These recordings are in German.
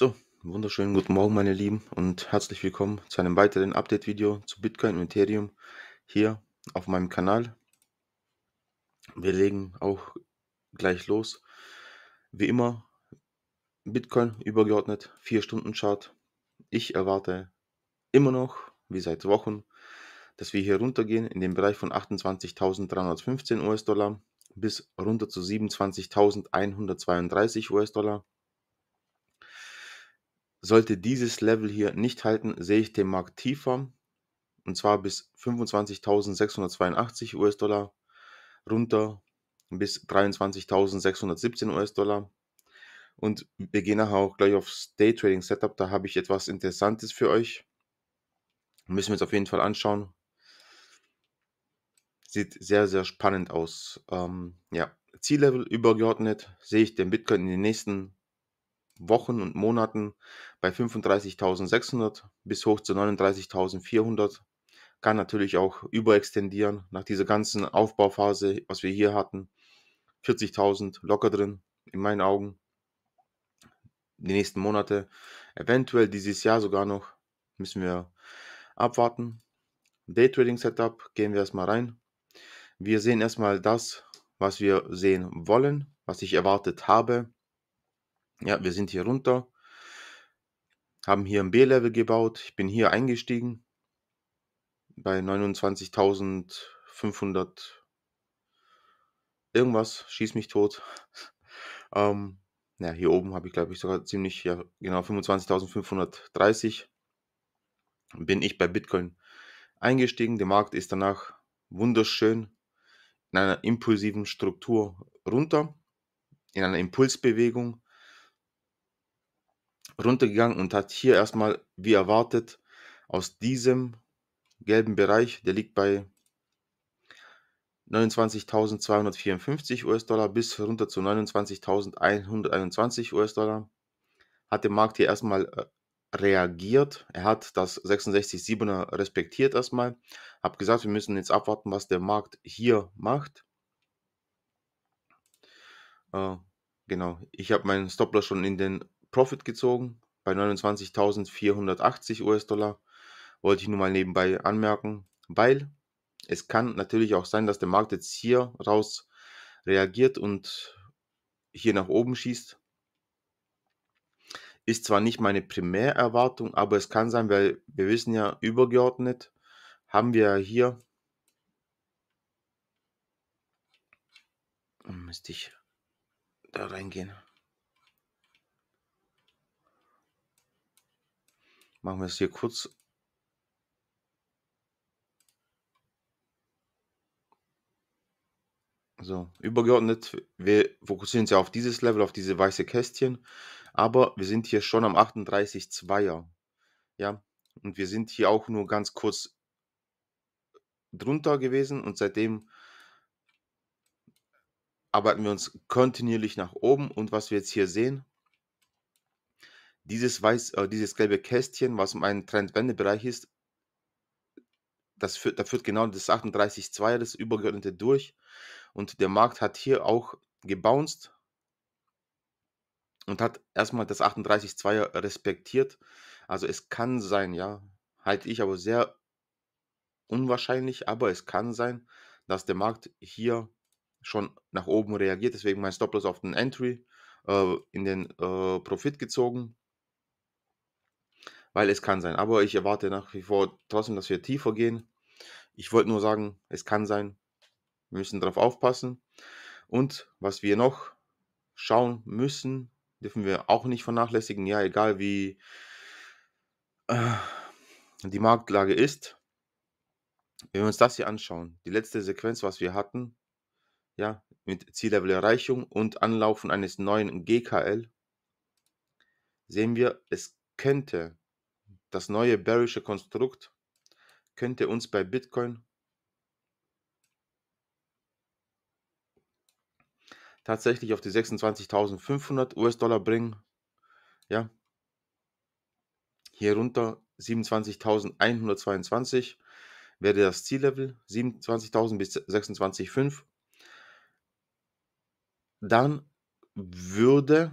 So, wunderschönen guten Morgen, meine Lieben, und herzlich willkommen zu einem weiteren Update-Video zu Bitcoin und Ethereum hier auf meinem Kanal. Wir legen auch gleich los. Wie immer, Bitcoin übergeordnet, 4-Stunden-Chart. Ich erwarte immer noch, wie seit Wochen, dass wir hier runtergehen in den Bereich von 28.315 US-Dollar bis runter zu 27.132 US-Dollar. Sollte dieses Level hier nicht halten, sehe ich den Markt tiefer und zwar bis 25.682 US-Dollar runter bis 23.617 US-Dollar. Und wir gehen nachher auch gleich aufs Day Trading Setup. Da habe ich etwas Interessantes für euch. Müssen wir uns auf jeden Fall anschauen. Sieht sehr, sehr spannend aus. Ähm, ja, Ziellevel übergeordnet sehe ich den Bitcoin in den nächsten Wochen und Monaten bei 35.600 bis hoch zu 39.400. Kann natürlich auch überextendieren nach dieser ganzen Aufbauphase, was wir hier hatten. 40.000 locker drin, in meinen Augen. Die nächsten Monate, eventuell dieses Jahr sogar noch, müssen wir abwarten. Daytrading Setup, gehen wir erstmal rein. Wir sehen erstmal das, was wir sehen wollen, was ich erwartet habe ja, wir sind hier runter, haben hier ein B-Level gebaut. Ich bin hier eingestiegen bei 29.500 irgendwas, schieß mich tot. ähm, ja, hier oben habe ich, glaube ich, sogar ziemlich, ja, genau 25.530 bin ich bei Bitcoin eingestiegen. Der Markt ist danach wunderschön in einer impulsiven Struktur runter, in einer Impulsbewegung runtergegangen und hat hier erstmal, wie erwartet, aus diesem gelben Bereich, der liegt bei 29.254 US-Dollar bis runter zu 29.121 US-Dollar, hat der Markt hier erstmal äh, reagiert. Er hat das 66,7er respektiert erstmal. Hab gesagt, wir müssen jetzt abwarten, was der Markt hier macht. Äh, genau, ich habe meinen Stopper schon in den Profit gezogen bei 29.480 US-Dollar. Wollte ich nur mal nebenbei anmerken, weil es kann natürlich auch sein, dass der Markt jetzt hier raus reagiert und hier nach oben schießt. Ist zwar nicht meine Primärerwartung, aber es kann sein, weil wir wissen ja, übergeordnet haben wir hier. Müsste ich da reingehen. Machen wir es hier kurz. So, übergeordnet, wir fokussieren uns ja auf dieses Level, auf diese weiße Kästchen, aber wir sind hier schon am 38-2er. Ja, und wir sind hier auch nur ganz kurz drunter gewesen und seitdem arbeiten wir uns kontinuierlich nach oben und was wir jetzt hier sehen, dieses, weiß, äh, dieses gelbe Kästchen, was um einen Trendwendebereich ist, das führt, da führt genau das 38.2, er das übergeordnete durch. Und der Markt hat hier auch gebounced und hat erstmal das 38.2 er respektiert. Also es kann sein, ja, halte ich aber sehr unwahrscheinlich, aber es kann sein, dass der Markt hier schon nach oben reagiert. Deswegen mein Stop-Loss auf den Entry äh, in den äh, Profit gezogen weil es kann sein. Aber ich erwarte nach wie vor trotzdem, dass wir tiefer gehen. Ich wollte nur sagen, es kann sein. Wir müssen darauf aufpassen. Und was wir noch schauen müssen, dürfen wir auch nicht vernachlässigen. Ja, egal wie äh, die Marktlage ist. Wenn wir uns das hier anschauen, die letzte Sequenz, was wir hatten, ja, mit Ziellevelerreichung und Anlaufen eines neuen GKL, sehen wir, es könnte das neue bearische Konstrukt könnte uns bei Bitcoin tatsächlich auf die 26.500 US-Dollar bringen. Ja. Hier runter 27.122 wäre das Ziellevel 27.000 bis 26.5. Dann würde,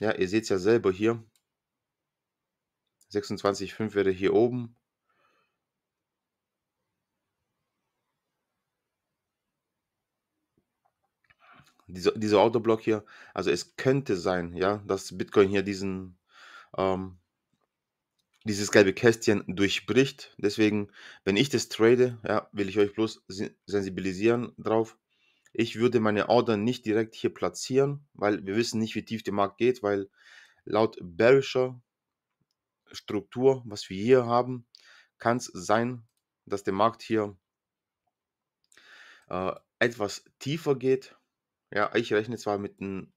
ja, ihr seht es ja selber hier, 26,5 wäre hier oben. Dieser, dieser Autoblock hier, also es könnte sein, ja, dass Bitcoin hier diesen, ähm, dieses gelbe Kästchen durchbricht. Deswegen, wenn ich das trade, ja, will ich euch bloß sensibilisieren drauf. Ich würde meine Order nicht direkt hier platzieren, weil wir wissen nicht, wie tief der Markt geht, weil laut Bearisher Struktur, was wir hier haben, kann es sein, dass der Markt hier äh, etwas tiefer geht. Ja, ich rechne zwar mit einem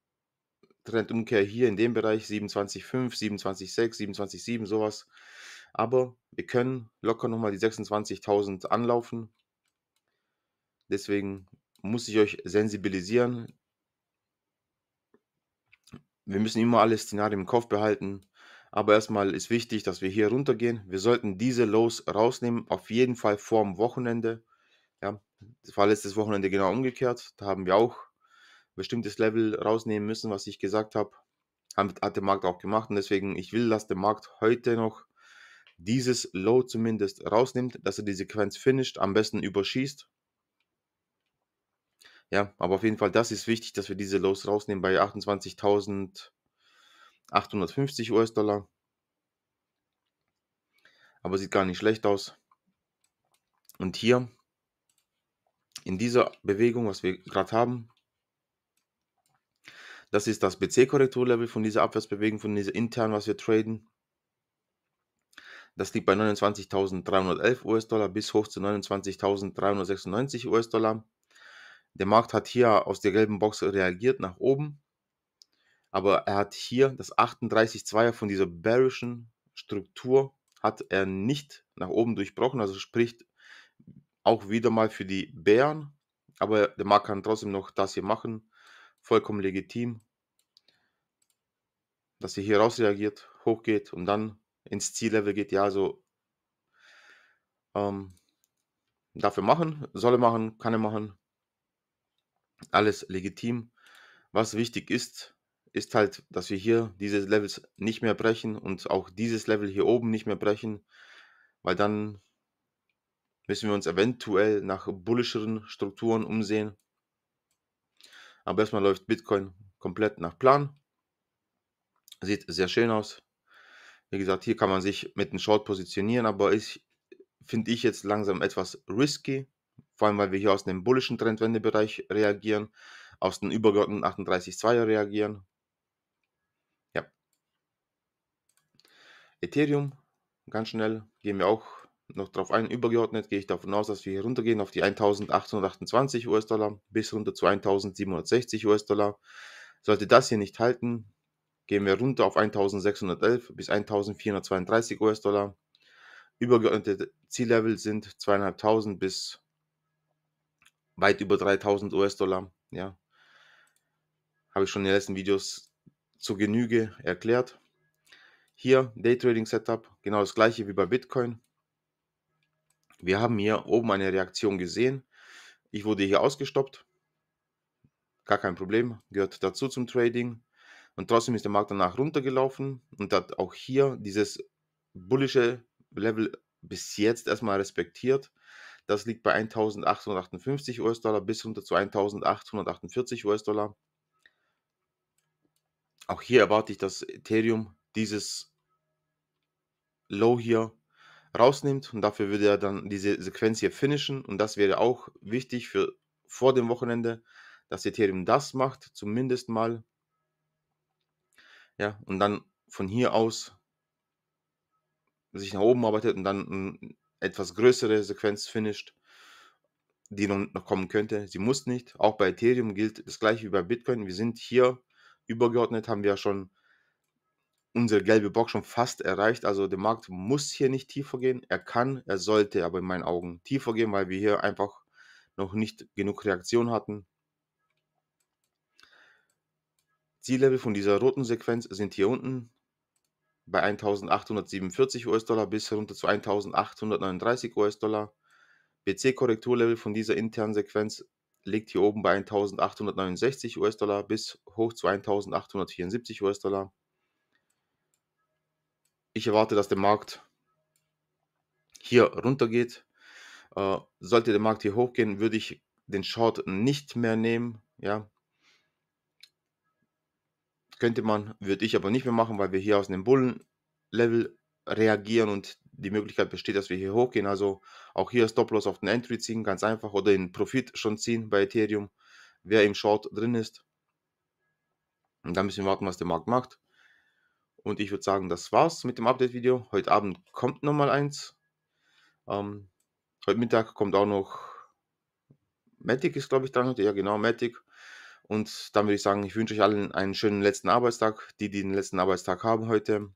Trendumkehr hier in dem Bereich 27,5, 27,6, 27,7, sowas. Aber wir können locker nochmal die 26.000 anlaufen. Deswegen muss ich euch sensibilisieren. Wir müssen immer alle Szenarien im Kopf behalten. Aber erstmal ist wichtig, dass wir hier runtergehen. Wir sollten diese Lows rausnehmen, auf jeden Fall vorm Wochenende. Ja, das war letztes Wochenende genau umgekehrt. Da haben wir auch ein bestimmtes Level rausnehmen müssen, was ich gesagt habe. Hat der Markt auch gemacht und deswegen, ich will, dass der Markt heute noch dieses Low zumindest rausnimmt, dass er die Sequenz finisht, am besten überschießt. Ja, aber auf jeden Fall, das ist wichtig, dass wir diese Lows rausnehmen bei 28.000. 850 US-Dollar. Aber sieht gar nicht schlecht aus. Und hier in dieser Bewegung, was wir gerade haben, das ist das BC-Korrekturlevel von dieser Abwärtsbewegung, von dieser internen, was wir traden. Das liegt bei 29.311 US-Dollar bis hoch zu 29.396 US-Dollar. Der Markt hat hier aus der gelben Box reagiert nach oben aber er hat hier das 38-2er von dieser bearischen Struktur hat er nicht nach oben durchbrochen, also spricht auch wieder mal für die Bären, aber der Markt kann trotzdem noch das hier machen, vollkommen legitim, dass er hier raus reagiert, hochgeht und dann ins Ziellevel geht, ja, also ähm, dafür machen, soll er machen, kann er machen, alles legitim. Was wichtig ist, ist halt, dass wir hier diese Levels nicht mehr brechen und auch dieses Level hier oben nicht mehr brechen, weil dann müssen wir uns eventuell nach bullischeren Strukturen umsehen. Aber erstmal läuft Bitcoin komplett nach Plan. Sieht sehr schön aus. Wie gesagt, hier kann man sich mit einem Short positionieren, aber ich finde ich jetzt langsam etwas risky, vor allem weil wir hier aus dem bullischen Trendwendebereich reagieren, aus dem übergeordneten 38.2er reagieren. Ethereum, ganz schnell, gehen wir auch noch drauf ein. Übergeordnet gehe ich davon aus, dass wir hier runtergehen auf die 1828 US-Dollar bis runter zu 1760 US-Dollar. Sollte das hier nicht halten, gehen wir runter auf 1611 bis 1432 US-Dollar. Übergeordnete Ziellevel sind 2500 bis weit über 3000 US-Dollar. Ja, habe ich schon in den letzten Videos zur Genüge erklärt. Hier Daytrading Setup, genau das gleiche wie bei Bitcoin. Wir haben hier oben eine Reaktion gesehen. Ich wurde hier ausgestoppt. Gar kein Problem, gehört dazu zum Trading. Und trotzdem ist der Markt danach runtergelaufen und hat auch hier dieses bullische Level bis jetzt erstmal respektiert. Das liegt bei 1858 US-Dollar bis runter zu 1848 US-Dollar. Auch hier erwarte ich, dass Ethereum dieses Low hier rausnimmt und dafür würde er dann diese Sequenz hier finishen und das wäre auch wichtig für vor dem Wochenende, dass Ethereum das macht, zumindest mal. Ja, und dann von hier aus sich nach oben arbeitet und dann eine etwas größere Sequenz finisht, die noch kommen könnte. Sie muss nicht. Auch bei Ethereum gilt das gleiche wie bei Bitcoin. Wir sind hier übergeordnet, haben wir ja schon unsere gelbe Box schon fast erreicht. Also der Markt muss hier nicht tiefer gehen. Er kann, er sollte aber in meinen Augen tiefer gehen, weil wir hier einfach noch nicht genug Reaktion hatten. Ziellevel von dieser roten Sequenz sind hier unten bei 1847 US-Dollar bis runter zu 1839 US-Dollar. BC-Korrekturlevel von dieser internen Sequenz liegt hier oben bei 1869 US-Dollar bis hoch zu 1874 US-Dollar ich erwarte, dass der Markt hier runtergeht. Äh, sollte der Markt hier hochgehen, würde ich den Short nicht mehr nehmen. Ja. Könnte man, würde ich aber nicht mehr machen, weil wir hier aus dem Bullen-Level reagieren und die Möglichkeit besteht, dass wir hier hochgehen. Also auch hier Stop-Loss auf den Entry ziehen, ganz einfach. Oder den Profit schon ziehen bei Ethereum, wer im Short drin ist. Und dann müssen wir warten, was der Markt macht. Und ich würde sagen, das war's mit dem Update-Video. Heute Abend kommt nochmal eins. Ähm, heute Mittag kommt auch noch Matic ist, glaube ich, dran. Ja, genau, Matic. Und dann würde ich sagen, ich wünsche euch allen einen schönen letzten Arbeitstag. Die, die den letzten Arbeitstag haben heute,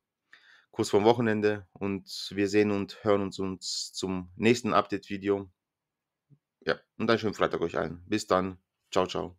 kurz vorm Wochenende. Und wir sehen und hören uns, uns zum nächsten Update-Video. Ja, und einen schönen Freitag euch allen. Bis dann. Ciao, ciao.